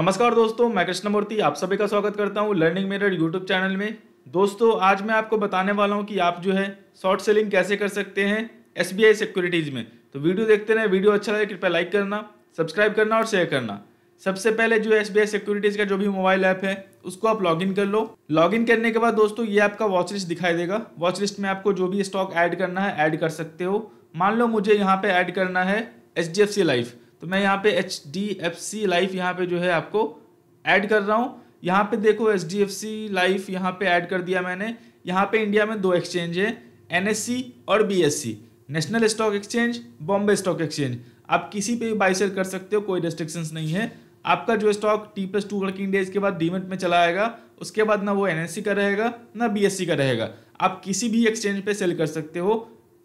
नमस्कार दोस्तों मैं कृष्णमूर्ति आप सभी का स्वागत करता हूँ लर्निंग मेरड यूट्यूब चैनल में दोस्तों आज मैं आपको बताने वाला हूँ कि आप जो है शॉर्ट सेलिंग कैसे कर सकते हैं एस सिक्योरिटीज़ में तो वीडियो देखते रहें वीडियो अच्छा लगे कृपया लाइक करना सब्सक्राइब करना और शेयर करना सबसे पहले जो एस बी सिक्योरिटीज़ का जो भी मोबाइल ऐप है उसको आप लॉग कर लो लॉग करने के बाद दोस्तों ये आपका वॉच लिस्ट दिखाई देगा वॉच लिस्ट में आपको जो भी स्टॉक ऐड करना है ऐड कर सकते हो मान लो मुझे यहाँ पर ऐड करना है H D F C Life तो मैं यहाँ पे H D F C Life यहाँ पे जो है आपको ऐड कर रहा हूँ यहाँ पे देखो H D F C Life यहाँ पे ऐड कर दिया मैंने यहाँ पे इंडिया में दो एक्सचेंज है एन एस सी और B S E national stock exchange Bombay stock exchange आप किसी पे भी बाई सेल कर सकते हो कोई रेस्ट्रिक्शंस नहीं है आपका जो stock T plus two working days के बाद डीमेट में चला आएगा उसके बाद ना वो एन का रहेगा ना बी का रहेगा आप किसी भी एक्सचेंज पे सेल कर सकते हो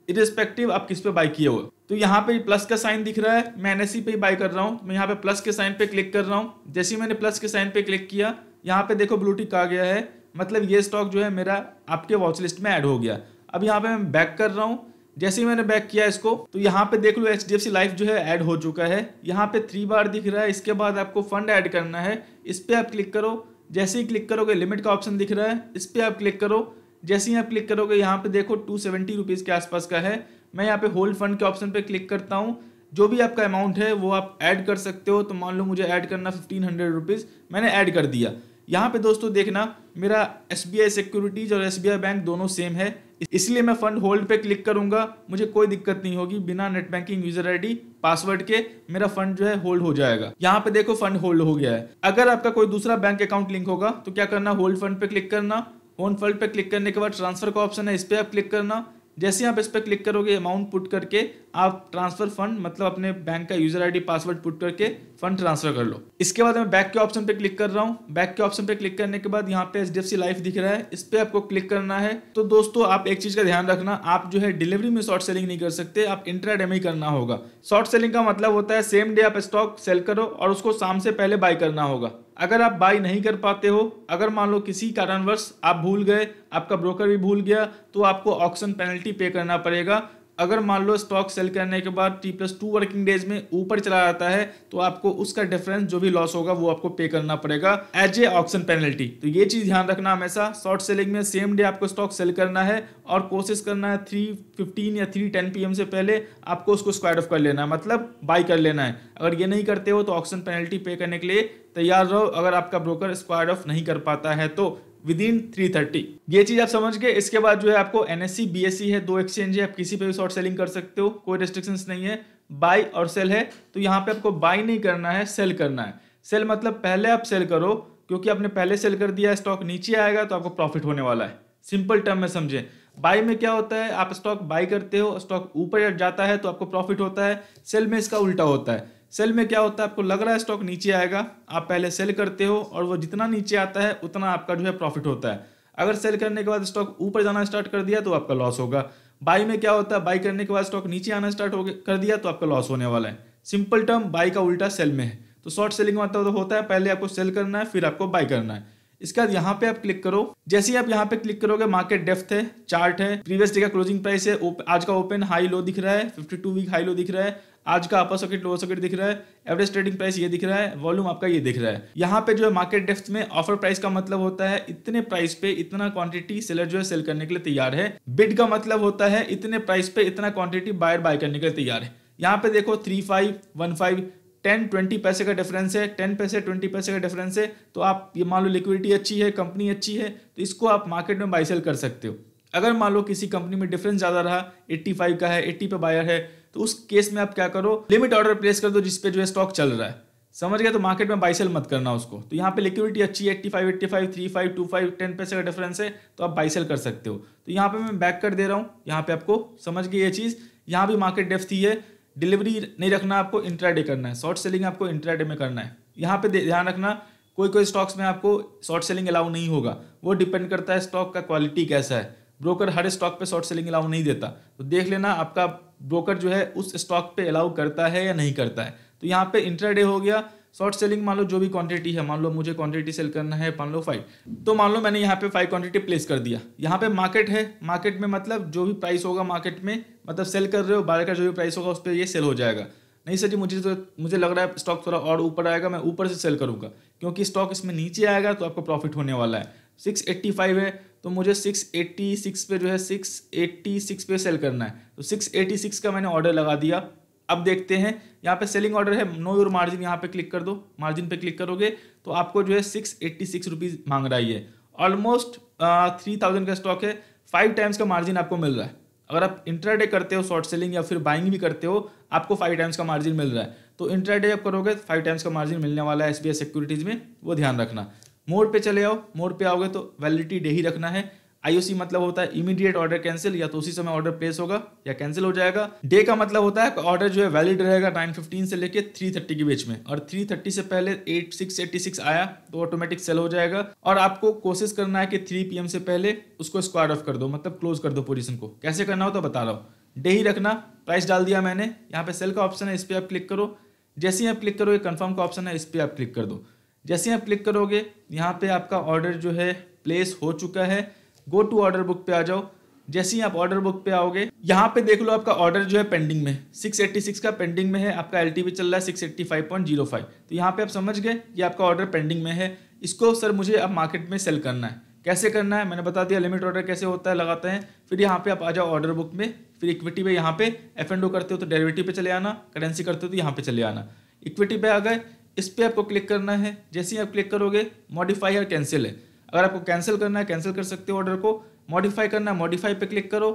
इरेस्पेक्टिव आप किस पे बाय किए हो तो यहाँ पे प्लस का साइन दिख रहा है मैं एन e पे ही बाई कर रहा हूँ मैं यहाँ पे प्लस के साइन पे क्लिक कर रहा हूँ जैसे ही मैंने प्लस के साइन पे क्लिक किया यहाँ पे देखो ब्लू टिक आ गया है मतलब ये स्टॉक जो है मेरा आपके वॉच लिस्ट में ऐड हो गया अब यहाँ पे मैं बैक कर रहा हूँ जैसे ही मैंने बैक किया इसको तो यहाँ पे देख लो H D F C life जो है ऐड हो चुका है यहाँ पे थ्री बार दिख रहा है इसके बाद आपको फंड ऐड करना है इस पर आप क्लिक करो जैसे ही क्लिक करोगे लिमिट का ऑप्शन दिख रहा है इस पर आप क्लिक करो जैसे ही आप क्लिक करोगे यहाँ पे देखो टू सेवेंटी रुपीज़ के आसपास का है मैं यहाँ पे होल्ड फंड के ऑप्शन पे क्लिक करता हूँ जो भी आपका अमाउंट है वो आप ऐड कर सकते हो तो मान लो मुझे ऐड करना फिफ्टीन हंड्रेड रुपीज़ मैंने ऐड कर दिया यहाँ पे दोस्तों देखना मेरा एस बी आई सिक्योरिटीज़ और एस बी आई बैंक दोनों सेम है इसलिए मैं फ़ंड होल्ड पे क्लिक करूंगा मुझे कोई दिक्कत नहीं होगी बिना net banking user ID password के मेरा फंड जो है होल्ड हो जाएगा यहाँ पे देखो फंड होल्ड हो गया है अगर आपका कोई दूसरा बैंक अकाउंट लिंक होगा तो क्या करना होल्ड फंड पे क्लिक करना ओन फंड पर क्लिक करने के बाद ट्रांसफर का ऑप्शन है इस पर आप क्लिक करना जैसे आप इस पर क्लिक करोगे अमाउंट पुट करके आप ट्रांसफर फंड मतलब अपने बैंक का यूजर आईडी पासवर्ड पुट करके फंड ट्रांसफर कर लो इसके बाद मैं बैक के ऑप्शन पे क्लिक कर रहा हूँ बैक के ऑप्शन पे क्लिक करने के बाद यहाँ पे H D F C Life दिख रहा है इस पर आपको क्लिक करना है तो दोस्तों आप एक चीज का ध्यान रखना आप जो है डिलीवरी में शॉर्ट सेलिंग नहीं कर सकते आप इंट्राडे डेम ही करना होगा शॉर्ट सेलिंग का मतलब होता है सेम डे आप स्टॉक सेल करो और उसको शाम से पहले बाय करना होगा अगर आप बाई नहीं कर पाते हो अगर मान लो किसी कारणवश आप भूल गए आपका ब्रोकर भी भूल गया तो आपको ऑक्शन पेनल्टी पे करना पड़ेगा अगर मान लो स्टॉक सेल करने के बाद T plus two working days में ऊपर चला जाता है तो आपको उसका डिफरेंस जो भी लॉस होगा वो आपको पे करना पड़ेगा एज ए ऑप्शन पेनल्टी तो ये चीज ध्यान रखना हमेशा शॉर्ट सेलिंग में सेम डे आपको स्टॉक सेल करना है और कोशिश करना है थ्री फिफ्टीन या थ्री टेन पी से पहले आपको उसको स्क्वायर ऑफ कर लेना है मतलब बाई कर लेना है अगर ये नहीं करते हो तो ऑप्शन पेनल्टी पे करने के लिए तैयार रहो अगर आपका ब्रोकर स्क्वायर ऑफ नहीं कर पाता है तो विद इन थ्री थर्टी ये चीज आप समझ गए इसके बाद जो है आपको एनएससी सी है दो एक्सचेंज है आप किसी पे भी शॉर्ट सेलिंग कर सकते हो कोई रेस्ट्रिक्शन नहीं है बाई और सेल है तो यहाँ पे आपको बाई नहीं करना है सेल करना है सेल मतलब पहले आप सेल करो क्योंकि आपने पहले सेल कर दिया स्टॉक नीचे आएगा तो आपको प्रॉफिट होने वाला है सिंपल टर्म में समझें बाई में क्या होता है आप स्टॉक बाई करते हो स्टॉक ऊपर जाता है तो आपको प्रॉफिट होता है सेल में इसका उल्टा होता है सेल में क्या होता है आपको लग रहा है स्टॉक नीचे आएगा आप पहले सेल करते हो और वो जितना नीचे आता है उतना आपका जो है प्रॉफिट होता है अगर सेल करने के बाद स्टॉक ऊपर जाना स्टार्ट कर दिया तो आपका लॉस होगा बाई में क्या होता है बाई करने के बाद स्टॉक नीचे आना स्टार्ट कर दिया तो आपका लॉस होने वाला है सिंपल टर्म बाई का उल्टा सेल में है तो शॉर्ट सेलिंग मतलब तो होता है पहले आपको सेल करना है फिर आपको बाई करना है इसके बाद यहाँ पे आप क्लिक करो जैसे ही आप यहाँ पे क्लिक करोगे मार्केट डेफ्थ है चार्ट है प्रीवियस डे का क्लोजिंग प्राइस है आज का ओपन हाई लो दिख रहा है 52 वीक हाई लो दिख रहा है आज का अपर सॉकेट लोअर सॉकेट दिख रहा है एवरेज ट्रेडिंग प्राइस ये दिख रहा है वॉल्यूम आपका ये दिख रहा है यहाँ पे जो है मार्केट डेफ्थ में ऑफर प्राइस का मतलब होता है इतने प्राइस पे इतना क्वांटिटी सेलर जो है सेल करने के लिए तैयार है बिड का मतलब होता है इतने प्राइस पे इतना क्वांटिटी बायर बाय करने के लिए तैयार है यहाँ पे देखो three five one five ten twenty पैसे का डिफरेंस है टेन पैसे ट्वेंटी पैसे का डिफरेंस है तो आप ये मान लो लिक्विडिटी अच्छी है कंपनी अच्छी है तो इसको आप मार्केट में बाई सेल कर सकते हो अगर मान लो किसी कंपनी में डिफरेंस ज़्यादा रहा 85 का है 80 पे बायर है तो उस केस में आप क्या करो लिमिट ऑर्डर प्लेस कर दो जिसपे जो है स्टॉक चल रहा है समझ गया तो मार्केट में बाइसेल मत करना उसको तो यहाँ पे लिक्विडिटी अच्छी है eighty five eighty five three five two five ten पैसे का डिफरेंस है तो आप बाइसेल कर सकते हो तो यहाँ पे मैं बैक कर दे रहा हूँ यहाँ पे आपको समझ गई ये चीज़ यहाँ भी मार्केट डेफ थी है डिलीवरी नहीं रखना आपको इंट्राडे करना है शॉर्ट सेलिंग आपको इंट्राडे में करना है यहाँ पे ध्यान रखना कोई कोई स्टॉक्स में आपको शॉर्ट सेलिंग अलाउ नहीं होगा वो डिपेंड करता है स्टॉक का क्वालिटी कैसा है ब्रोकर हर स्टॉक पे शॉर्ट सेलिंग अलाउ नहीं देता तो देख लेना आपका ब्रोकर जो है उस स्टॉक पे अलाउ करता है या नहीं करता है तो यहाँ पे इंटरडे हो गया शॉर्ट सेलिंग मान लो जो भी क्वांटिटी है मान लो मुझे क्वांटिटी सेल करना है मान लो फाइव तो मान लो मैंने यहाँ पे फाइव क्वांटिटी प्लेस कर दिया यहाँ पे मार्केट है मार्केट में मतलब जो भी प्राइस होगा मार्केट में मतलब सेल कर रहे हो बाय का जो भी प्राइस होगा उस पर ये सेल हो जाएगा नहीं सर जी मुझे तो मुझे लग रहा है स्टॉक थोड़ा और ऊपर आएगा मैं ऊपर से सेल करूँगा क्योंकि स्टॉक इसमें नीचे आएगा तो आपको प्रॉफिट होने वाला है सिक्स एट्टी फाइव है तो मुझे सिक्स एट्टी सिक्स पे जो है सिक्स एट्टी सिक्स पे सेल करना है तो सिक्स एट्टी सिक्स का मैंने ऑर्डर लगा दिया अब देखते हैं यहाँ पे सेलिंग ऑर्डर है नो योर मार्जिन यहाँ पे क्लिक कर दो मार्जिन पे क्लिक करोगे तो आपको जो है सिक्स एट्टी सिक्स रुपीज़ मांग रहा है ऑलमोस्ट थ्री थाउजेंड का स्टॉक है फाइव टाइम्स का मार्जिन आपको मिल रहा है अगर आप इंटरडे करते हो शॉर्ट सेलिंग या फिर बाइंग भी करते हो आपको फाइव टाइम्स का मार्जिन मिल रहा है तो इंटरडे आप करोगे फाइव टाइम्स का मार्जिन मिलने वाला है एस सिक्योरिटीज़ में वो ध्यान रखना मोड पे चले आओ मोड पे आओगे तो वैलिडिटी डे ही रखना है आईओसी मतलब होता है इमीडिएट ऑर्डर कैंसिल या तो उसी समय ऑर्डर प्लेस होगा या कैंसिल हो जाएगा डे का मतलब होता है ऑर्डर जो है वैलिड रहेगा 9:15 से लेके 3:30 के बीच में और 3:30 से पहले 8686 आया तो ऑटोमेटिक सेल हो जाएगा और आपको कोशिश करना है कि 3 पीएम से पहले उसको स्क्वायर ऑफ कर दो मतलब क्लोज कर दो पोजिशन को कैसे करना हो तो बता रहा हूँ डे ही रखना प्राइस डाल दिया मैंने यहाँ पे सेल का ऑप्शन है इस पर आप क्लिक करो जैसे ही आप क्लिक करो ये कन्फर्म का ऑप्शन है इस पर आप क्लिक कर दो जैसे आप क्लिक करोगे यहाँ पे आपका ऑर्डर जो है प्लेस हो चुका है गो टू ऑर्डर बुक पे आ जाओ जैसे ही आप ऑर्डर बुक पे आओगे यहाँ पे देख लो आपका ऑर्डर जो है पेंडिंग में 686 का पेंडिंग में है आपका एल चल रहा है 685.05 तो यहाँ पे आप समझ गए कि आपका ऑर्डर पेंडिंग में है इसको सर मुझे अब मार्केट में सेल करना है कैसे करना है मैंने बता दिया लिमिट ऑर्डर कैसे होता है लगाते हैं फिर यहाँ पे आप आ जाओ ऑर्डर बुक में फिर इक्विटी पे यहाँ पे एफ एंड ओ करते हो तो डेरिवेटिव पे चले आना करेंसी करते हो तो यहाँ पे चले आना इक्विटी पे आ गए इस पर आपको क्लिक करना है जैसे ही आप क्लिक करोगे मॉडिफाई और कैंसिल है अगर आपको कैंसिल करना है कैंसिल कर सकते हो ऑर्डर को मॉडिफाई करना है मॉडिफाई पे क्लिक करो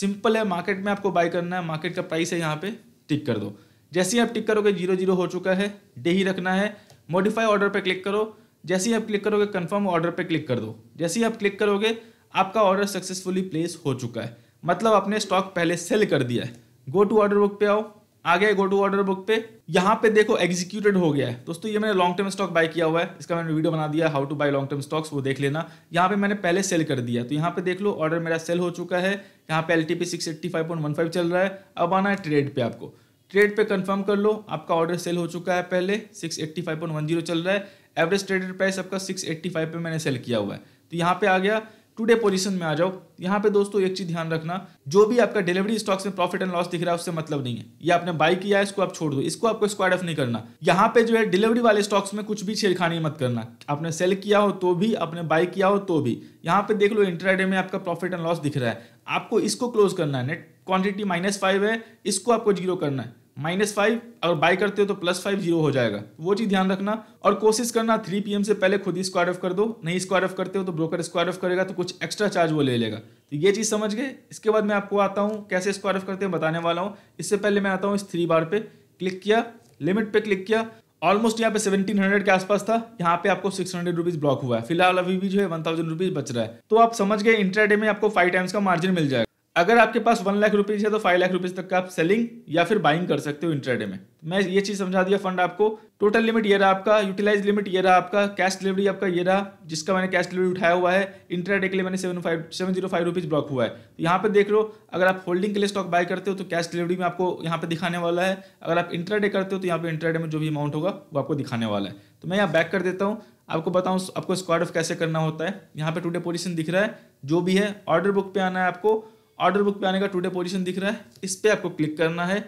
सिंपल है मार्केट में आपको बाई करना है मार्केट का प्राइस है यहाँ पे टिक कर दो जैसे ही आप टिक करोगे जीरो जीरो हो चुका है डे ही रखना है मॉडिफाई ऑर्डर पे क्लिक करो जैसे ही आप क्लिक करोगे कंफर्म ऑर्डर पे क्लिक कर दो जैसे ही आप क्लिक करोगे आपका ऑर्डर सक्सेसफुली प्लेस हो चुका है मतलब आपने स्टॉक पहले सेल कर दिया है गो टू ऑर्डर बुक पे आओ आ गया गो टू ऑर्डर बुक पे यहाँ पे देखो एग्जीक्यूटेड हो गया है दोस्तों ये मैंने लॉन्ग टर्म स्टॉक बाय किया हुआ है इसका मैंने वीडियो बना दिया how to buy long term stocks वो देख लेना यहाँ पे मैंने पहले सेल कर दिया तो यहाँ पे देख लो ऑर्डर मेरा सेल हो चुका है यहाँ पे L T eighty five point one five चल रहा है अब आना है ट्रेड पे आपको ट्रेड पे कंफर्म कर लो आपका ऑर्डर सेल हो चुका है पहले six eighty five point one zero चल रहा है एवरेज ट्रेडेड प्राइस आपका सिक्स पे मैंने सेल किया हुआ है तो यहाँ पे आ गया टुडे पोजीशन में आ जाओ यहाँ पे दोस्तों एक चीज ध्यान रखना जो भी आपका डिलीवरी स्टॉक्स में प्रॉफिट एंड लॉस दिख रहा है उससे मतलब नहीं है ये आपने बाई किया है इसको आप छोड़ दो इसको आपको स्क्वाड ऑफ नहीं करना यहाँ पे जो है डिलीवरी वाले स्टॉक्स में कुछ भी छेड़खानी मत करना आपने सेल किया हो तो भी आपने बाई किया हो तो भी यहाँ पे देख लो इंटरडे में आपका प्रॉफिट एंड लॉस दिख रहा है आपको इसको क्लोज करना है नेट क्वांटिटी माइनस फाइव है इसको आपको जीरो करना है माइनस फाइव अगर बाय करते हो तो प्लस फाइव जीरो हो जाएगा वो चीज़ ध्यान रखना और कोशिश करना थ्री पी से पहले खुद ही स्क्वायर ऑफ कर दो नहीं स्क्वायर ऑफ करते हो तो ब्रोकर स्क्वायर ऑफ करेगा तो कुछ एक्स्ट्रा चार्ज वो ले लेगा तो ये चीज़ समझ गए इसके बाद मैं आपको आता हूँ कैसे स्क्वायर ऑफ करते हैं बताने वाला हूँ इससे पहले मैं आता हूँ इस थ्री बार पे क्लिक किया लिमिट पे क्लिक किया ऑलमोस्ट यहाँ पे सेवेंटीन हंड्रेड के आसपास था यहाँ पे आपको सिक्स हंड्रेड रुपीज ब्लॉक हुआ है फिलहाल अभी भी जो है वन थाउजेंड रुपीज बच रहा है तो आप समझ गए इंटरडे में आपको फाइव टाइम्स का मार्जिन मिल जाएगा अगर आपके पास वन लाख रुपीज़ है तो फाइव लाख रुपीज़ तक का आप सेलिंग या फिर बाइंग कर सकते हो इंटरडे में मैं ये चीज़ समझा दिया फंड आपको टोटल लिमिट ये रहा आपका यूटिलाइज लिमिट ये रहा आपका कैश डिलीवरी आपका ये रहा जिसका मैंने कैश डिलीवरी उठाया हुआ है इंटरडे के लिए मैंने seven five seven zero five rupees block हुआ है तो यहाँ पे देख लो अगर आप होल्डिंग के लिए स्टॉक बाय करते हो तो कैश डिलीवरी में आपको यहाँ पे दिखाने वाला है अगर आप इंटरडे करते हो तो यहाँ पे इंटरडे में जो भी अमाउंट होगा वो आपको दिखाने वाला है तो मैं यहाँ बैक कर देता हूँ आपको बताऊँ आपको स्क्वाड ऑफ कैसे करना होता है यहाँ पे टूडे पोजिशन दिख रहा है जो भी है ऑर्डर बुक पे आना है आपको ऑर्डर बुक पे आने का टुडे पोजीशन दिख रहा है इस पर आपको क्लिक करना है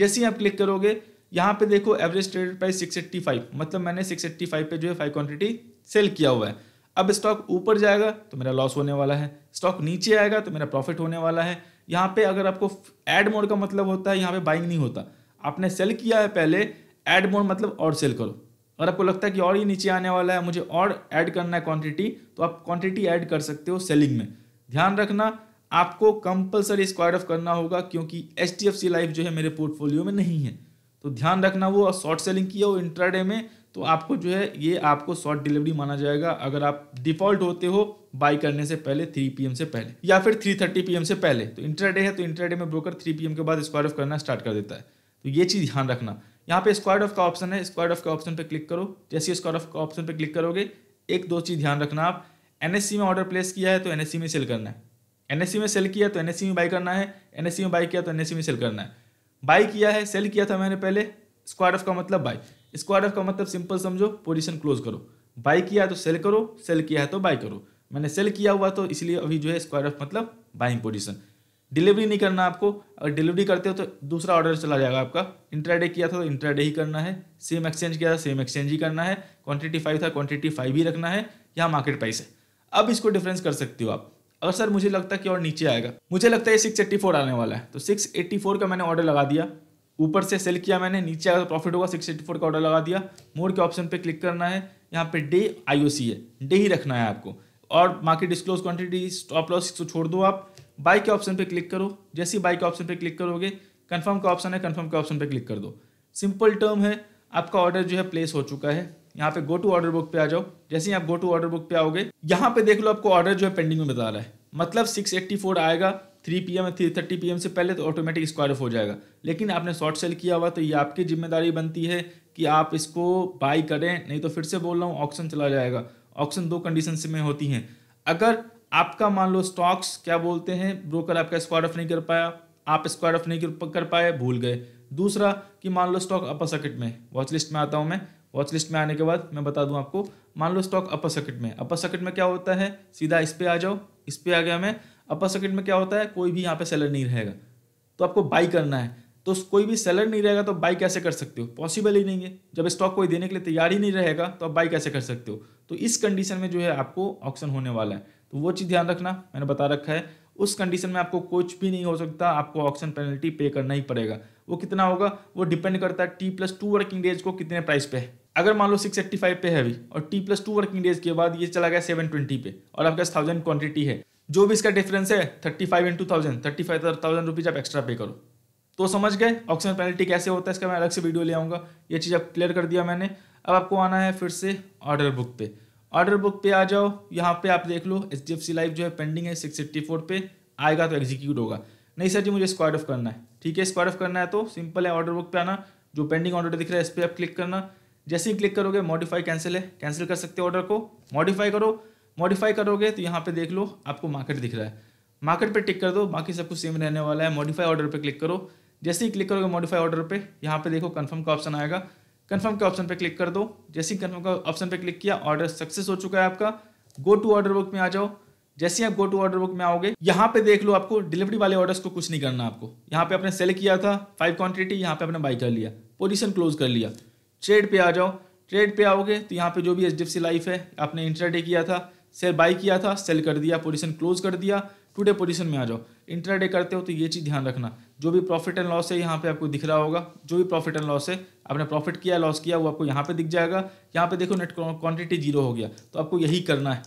जैसे ही आप क्लिक करोगे यहाँ पे देखो एवरेज ट्रेडेड प्राइस 685 मतलब मैंने 685 पे जो है फाइव क्वांटिटी सेल किया हुआ है अब स्टॉक ऊपर जाएगा तो मेरा लॉस होने वाला है स्टॉक नीचे आएगा तो मेरा प्रॉफिट होने वाला है यहाँ पे अगर आपको एड मोड का मतलब होता है यहाँ पे बाइंग नहीं होता आपने सेल किया है पहले एड मोड मतलब और सेल करो अगर आपको लगता है कि और ही नीचे आने वाला है मुझे और ऐड करना है क्वांटिटी तो आप क्वांटिटी ऐड कर सकते हो सेलिंग में ध्यान रखना आपको कंपलसरी स्क्वायर ऑफ करना होगा क्योंकि H D F C life जो है मेरे पोर्टफोलियो में नहीं है तो ध्यान रखना वो शॉर्ट सेलिंग किया हो इंट्राडे में तो आपको जो है ये आपको शॉर्ट डिलीवरी माना जाएगा अगर आप डिफॉल्ट होते हो बाई करने से पहले 3 पीएम से पहले या फिर 3:30 पीएम से पहले तो इंट्राडे है तो इंट्राडे में ब्रोकर 3 पीएम के बाद स्क्वायर ऑफ करना स्टार्ट कर देता है तो ये चीज़ ध्यान रखना यहाँ पे स्क्वायर ऑफ का ऑप्शन है स्क्वायर ऑफ के ऑप्शन पर क्लिक करो जैसे स्क्वायर ऑफ का ऑप्शन पर क्लिक करोगे एक दो चीज़ ध्यान रखना आप एन में ऑर्डर प्लेस किया है तो एन में सेल करना है एन में सेल किया तो एन में बाई करना है एन में बाई किया तो एन में सेल करना है बाई किया है सेल किया था मैंने पहले स्क्वाड ऑफ का मतलब बाई स्क्वाड ऑफ का मतलब सिंपल समझो पोजिशन क्लोज करो बाई किया तो सेल करो सेल किया है तो बाई करो मैंने सेल किया हुआ तो इसलिए अभी जो है स्क्वायर ऑफ मतलब बाइंग पोजिशन डिलीवरी नहीं करना आपको अगर डिलीवरी करते हो तो दूसरा ऑर्डर चला जाएगा आपका इंट्राडे किया था तो इंट्राडे ही करना है सेम एक्सचेंज किया था सेम एक्सचेंज ही करना है क्वांटिटी फाइव था क्वांटिटी फाइव ही रखना है यहाँ मार्केट प्राइस है अब इसको डिफरेंस कर सकते हो आप और सर मुझे लगता है कि और नीचे आएगा मुझे लगता है ये सिक्स एट्टी फोर आने वाला है तो सिक्स एट्टी फोर का मैंने ऑर्डर लगा दिया ऊपर से सेल किया मैंने नीचे आया तो प्रॉफिट होगा सिक्स एट्टी फोर का ऑर्डर लगा दिया मोर के ऑप्शन पे क्लिक करना है यहाँ पे डे आईओसी है डे ही रखना है आपको और market disclose quantity stop loss तो छोड़ दो आप बाई के ऑप्शन पर क्लिक करो जैसे ही बाई के ऑप्शन पर क्लिक करोगे कन्फर्म का ऑप्शन है कन्फर्म के ऑप्शन पर क्लिक कर दो सिंपल टर्म है आपका ऑर्डर जो है प्लेस हो चुका है यहाँ पे गो टू ऑर्डर बुक पे आ जाओ जैसे ही आप गो टू ऑर्डर बुक पे आओगे यहाँ पे देख लो आपको ऑर्डर जो है पेंडिंग में बता रहा है मतलब 684 आएगा 3 P M three thirty P से पहले तो ऑटोमेटिक स्क्वायर ऑफ हो जाएगा लेकिन आपने शॉर्ट सेल किया हुआ तो ये आपकी जिम्मेदारी बनती है कि आप इसको बाई करें नहीं तो फिर से बोल रहा हूँ ऑप्शन चला जाएगा ऑप्शन दो कंडीशन में होती हैं अगर आपका मान लो स्टॉक्स क्या बोलते हैं ब्रोकर आपका स्क्वायर ऑफ नहीं कर पाया आप स्क्वायर ऑफ नहीं कर पाए भूल गए दूसरा कि मान लो स्टॉक अपर सर्किट में वॉच लिस्ट में आता हूँ मैं वॉच लिस्ट में आने के बाद मैं बता दूं आपको मान लो स्टॉक अपर सर्किट में अपर सर्किट में क्या होता है सीधा इस पर आ जाओ इस पर आ गया मैं अपर सर्किट में क्या होता है कोई भी यहाँ पे सेलर नहीं रहेगा तो आपको बाई करना है तो कोई भी सेलर नहीं रहेगा तो बाई कैसे कर सकते हो पॉसिबल ही नहीं है जब स्टॉक कोई देने के लिए तैयार ही नहीं रहेगा तो आप बाई कैसे कर सकते हो तो इस कंडीशन में जो है आपको ऑप्शन होने वाला है तो वो चीज़ ध्यान रखना मैंने बता रखा है उस कंडीशन में आपको कुछ भी नहीं हो सकता आपको ऑप्शन पेनल्टी पे करना ही पड़ेगा वो कितना होगा वो डिपेंड करता है T plus two working days को कितने प्राइस पे है अगर मान लो सिक्स एट्टी फाइव पे है अभी और T plus two working days के बाद ये चला गया सेवन ट्वेंटी पे और आपके पास थाउजेंड क्वान्टिटी है जो भी इसका डिफरेंस है thirty five into thousand thirty five thousand rupees आप एक्स्ट्रा पे करो तो समझ गए ऑक्सीजन पेनल्टी कैसे होता है इसका मैं अलग से वीडियो ले आऊँगा ये चीज़ अब क्लियर कर दिया मैंने अब आपको आना है फिर से ऑर्डर बुक पे ऑर्डर बुक पे आ जाओ यहाँ पे आप देख लो H D F C life जो है पेंडिंग है सिक्स एट्टी फोर पे आएगा तो एग्जीक्यूट होगा नहीं सर जी मुझे स्क्वाड ऑफ करना है ठीक है स्क्वाड ऑफ करना है तो सिंपल है ऑर्डर बुक पे आना जो पेंडिंग ऑर्डर दिख रहा है इस पर आप क्लिक करना जैसे ही क्लिक करोगे मॉडिफाई कैंसिल है कैंसिल कर सकते हो ऑर्डर को मॉडिफाई करो मॉडिफाई करोगे तो यहाँ पे देख लो आपको मार्केट दिख रहा है मार्केट पे टिक कर दो बाकी सब कुछ सेम रहने वाला है मॉडिफाई ऑर्डर पे क्लिक करो जैसे ही क्लिक करोगे मॉडिफाई ऑर्डर पे यहाँ पे देखो कंफर्म का ऑप्शन आएगा कंफर्म के ऑप्शन पे क्लिक कर दो जैसे ही कंफर्म का ऑप्शन पे क्लिक किया ऑर्डर सक्सेस हो चुका है आपका गो टू ऑर्डर बुक में आ जाओ जैसे ही आप गो टू ऑर्डर बुक में आओगे यहाँ पे देख लो आपको डिलीवरी वाले ऑर्डर्स को कुछ नहीं करना आपको यहाँ पे आपने सेल किया था फाइव क्वान्टिटी यहाँ पे आपने बाई कर लिया पोजिशन क्लोज कर लिया ट्रेड पे आ जाओ ट्रेड पे आओगे तो यहाँ पे जो भी H D F C life है आपने इंटरडे किया था सेल बाई किया था सेल कर दिया पोजिशन क्लोज कर दिया डे पोजिशन में आ जाओ इंटरडे करते हो तो ये चीज़ ध्यान रखना जो भी प्रॉफिट एंड लॉस है यहाँ पे आपको दिख रहा होगा जो भी प्रॉफिट एंड लॉस है आपने प्रॉफिट किया लॉस किया वो आपको यहाँ पे दिख जाएगा यहाँ पे देखो नेट क्वांटिटी जीरो हो गया तो आपको यही करना है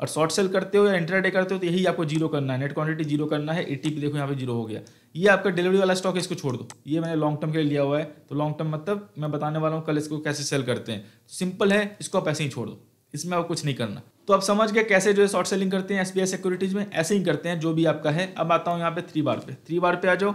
और शॉर्ट सेल करते हो या इंटरडे करते हो तो यही आपको जीरो करना है नेट क्वांटिटी जीरो करना है ए टी देखो यहाँ पे जीरो हो गया ये आपका डिलीवरी वाला स्टॉक इसको छोड़ दो ये मैंने लॉन्ग टर्म के लिए लिया हुआ है तो लॉन्ग टर्म मतलब मैं बताने वाला हूँ कल इसको कैसे सेल करते हैं सिंपल तो है इसको आप ऐसे ही छोड़ दो इसमें आपको कुछ नहीं करना तो आप समझ गए कैसे जो है शॉर्ट सेलिंग करते हैं एस सिक्योरिटीज में ऐसे ही करते हैं जो भी आपका है अब आता हूँ यहाँ पे थ्री बार पे थ्री बार पे आ जाओ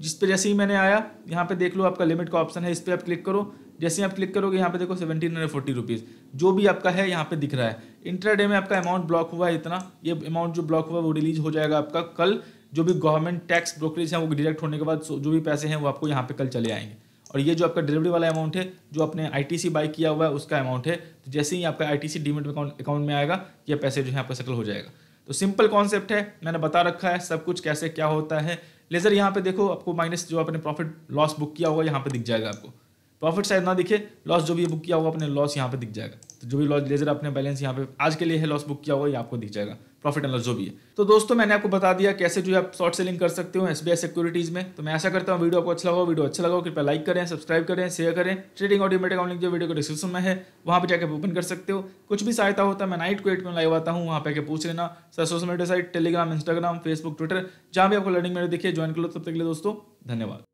जिस पर जैसे ही मैंने आया यहाँ पे देख लो आपका लिमिट का ऑप्शन है इस पर आप क्लिक करो जैसे आप क्लिक करोगे यहाँ पे देखो सेवेंटीन हंड्रेड फोर्टी रुपीज़ जो भी आपका है यहाँ पे दिख रहा है इंटरडे में आपका अमाउंट ब्लॉक हुआ है इतना ये अमाउंट जो ब्लॉक हुआ वो रिलीज हो जाएगा आपका कल जो भी गवर्नमेंट टैक्स ब्रोकरेज है वो डिडक्ट होने के बाद जो भी पैसे हैं वो आपको यहाँ पे कल चले आएंगे और ये जो आपका डिलीवरी वाला अमाउंट है जो आपने आईटीसी बाय किया हुआ है उसका अमाउंट है तो जैसे ही आपका आईटीसी डीमेट अकाउंट अकाउंट में आएगा ये पैसे जो है आपका सेटल हो जाएगा तो सिंपल कॉन्सेप्ट है मैंने बता रखा है सब कुछ कैसे क्या होता है लेजर यहाँ पे देखो आपको माइनस जो आपने प्रॉफिट लॉस बुक किया हुआ यहाँ पे दिख जाएगा आपको प्रॉफिट शायद ना दिखे लॉस जो भी बुक किया होगा अपने लॉस यहाँ पे दिख जाएगा तो जो भी लॉस लेजर अपने बैलेंस यहाँ पे आज के लिए है लॉस बुक किया होगा ये आपको दिख जाएगा प्रॉफिट एंड लॉस जो भी है तो दोस्तों मैंने आपको बता दिया कैसे जो है आप शॉर्ट सेलिंग कर सकते हो एस सिक्योरिटीज़ में तो मैं ऐसा करता हूँ वीडियो आपको अच्छा लगा वीडियो अच्छा लगा कृपया लाइक करें सब्सक्राइब करें शेयर करें ट्रेडिंग ऑटोमेटिक अकाउंट जो वीडियो को डिस्क्रिप्शन में है वहाँ पर जाकर ओपन कर सकते हो कुछ भी सहायता होता तो है मैं नाइट को एट में लाइव आता हूँ वहाँ पर पूछ लेना sir social media site Telegram Instagram Facebook Twitter जहाँ भी आपको लर्निंग मेरे दिखे ज्वाइन कर लो तब तक के लिए दोस्तों धन्यवाद